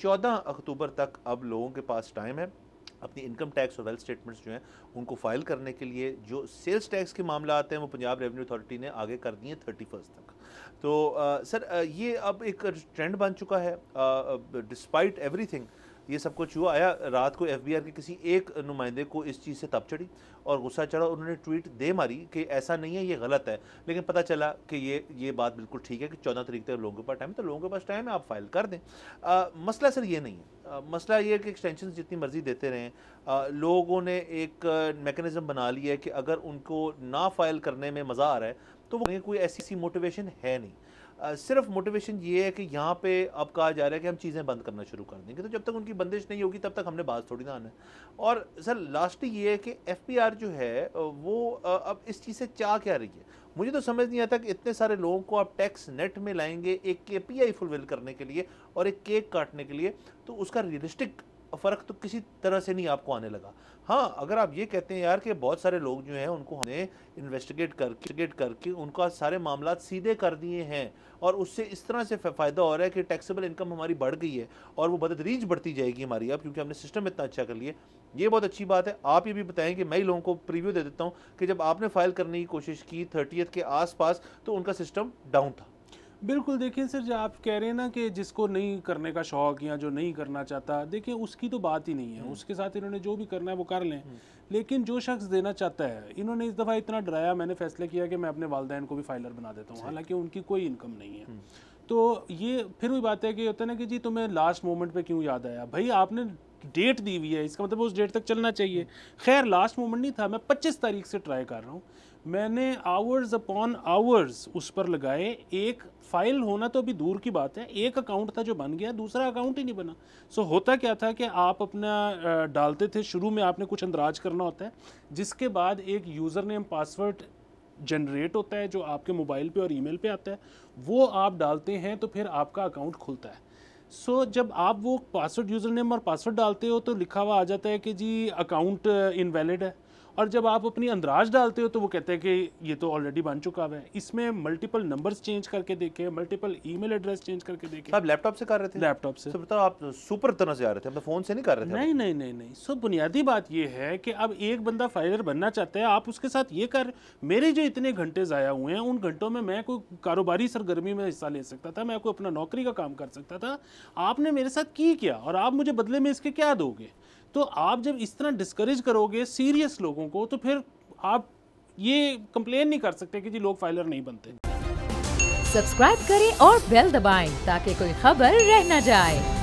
चौदह अक्टूबर तक अब लोगों के पास टाइम है अपनी इनकम टैक्स और वेल्थ स्टेटमेंट्स जो हैं उनको फाइल करने के लिए जो सेल्स टैक्स के मामले आते हैं वो पंजाब रेवेन्यू अथॉरिटी ने आगे कर दिए थर्टी फर्स्ट तक तो आ, सर आ, ये अब एक ट्रेंड बन चुका है डिस्पाइट एवरीथिंग ये सब कुछ हुआ आया रात को एफ के किसी एक नुमाइंदे को इस चीज़ से तप चढ़ी और गुस्सा चढ़ा उन्होंने ट्वीट दे मारी कि ऐसा नहीं है ये गलत है लेकिन पता चला कि ये ये बात बिल्कुल ठीक है कि चौदह तरीक तक लोगों के पास टाइम है तो लोगों के पास टाइम है आप फाइल कर दें आ, मसला सर ये नहीं है आ, मसला ये है कि एक्सटेंशन जितनी मर्जी देते रहें आ, लोगों ने एक मेकनिज़म बना लिया है कि अगर उनको ना फाइल करने में मज़ा आ रहा है तो वो कोई ऐसी सी मोटिवेशन है नहीं सिर्फ मोटिवेशन ये है कि यहाँ पे अब कहा जा रहा है कि हम चीज़ें बंद करना शुरू कर देंगे तो जब तक उनकी बंदिश नहीं होगी तब तक हमने बाज थोड़ी ना आना है और सर लास्ट ये है कि एफ जो है वो अब इस चीज़ से चाह क्या रही है मुझे तो समझ नहीं आता कि इतने सारे लोगों को आप टैक्स नेट में लाएंगे एक के फुलफिल करने के लिए और एक केक काटने के लिए तो उसका रियलिस्टिक फ़र्क तो किसी तरह से नहीं आपको आने लगा हाँ अगर आप ये कहते हैं यार कि बहुत सारे लोग जो हैं उनको हमने इन्वेस्टिगेट करके करके उनका सारे मामला सीधे कर दिए हैं और उससे इस तरह से फ़ायदा हो रहा है कि टैक्सेबल इनकम हमारी बढ़ गई है और वो बदतरीज बढ़ती जाएगी हमारी अब क्योंकि हमने सिस्टम इतना अच्छा कर लिया ये बहुत अच्छी बात है आप ये भी बताएं कि मैं ही लोगों को प्रीव्यू दे देता हूँ कि जब आपने फाइल करने की कोशिश की थर्टीथ के आसपास तो उनका सिस्टम डाउन था बिल्कुल देखिए सर जो आप कह रहे हैं ना कि जिसको नहीं करने का शौक या जो नहीं करना चाहता देखिए उसकी तो बात ही नहीं है हम्म। उसके साथ इन्होंने जो भी करना है वो कर लें हम्म। लेकिन जो शख्स देना चाहता है इन्होंने इस दफ़ा इतना डराया मैंने फैसला किया कि मैं अपने वालदेन को भी फाइलर बना देता हूँ हालांकि उनकी कोई इनकम नहीं है हम्म। तो ये फिर भी बात है कि होता है ना कि जी तुम्हें लास्ट मोमेंट पे क्यों याद आया भाई आपने डेट दी हुई है इसका मतलब उस डेट तक चलना चाहिए खैर लास्ट मोमेंट नहीं था मैं पच्चीस तारीख से ट्राई कर रहा हूँ मैंने आवर्स अपॉन आवर्स उस पर लगाए एक फाइल होना तो अभी दूर की बात है एक अकाउंट था जो बन गया दूसरा अकाउंट ही नहीं बना सो so, होता क्या था कि आप अपना डालते थे शुरू में आपने कुछ अंदराज करना होता है जिसके बाद एक यूज़र नेम पासवर्ड जनरेट होता है जो आपके मोबाइल पे और ईमेल पे आता है वो आप डालते हैं तो फिर आपका अकाउंट खुलता है सो so, जब आप वो पासवर्ड यूज़र नेम और पासवर्ड डालते हो तो लिखा हुआ आ जाता है कि जी अकाउंट इनवैलिड है और जब आप अपनी अंदराज डालते हो तो वो कहते हैं कि ये तो ऑलरेडी बन चुका हुआ है इसमें मल्टीपल नंबर्स चेंज करके देखे मल्टीपल ईमेल एड्रेस चेंज करके देखे आप लैपटॉप से कर रहे थे लैपटॉप से तो आप सुपर तरह से आ रहे थे अपने मतलब फ़ोन से नहीं कर रहे थे नहीं नहीं नहीं नहीं सो बुनियादी बात यह है कि अब एक बंदा फाइलर बनना चाहता है आप उसके साथ ये कर मेरे जो इतने घंटे ज़ाया हुए हैं उन घंटों में मैं कोई कारोबारी सरगर्मी में हिस्सा ले सकता था मैं कोई अपना नौकरी का काम कर सकता था आपने मेरे साथ की क्या और आप मुझे बदले में इसके क्या दोगे तो आप जब इस तरह डिस्करेज करोगे सीरियस लोगों को तो फिर आप ये कंप्लेन नहीं कर सकते कि जी लोग फाइलर नहीं बनते सब्सक्राइब करें और बेल दबाएं ताकि कोई खबर रह न जाए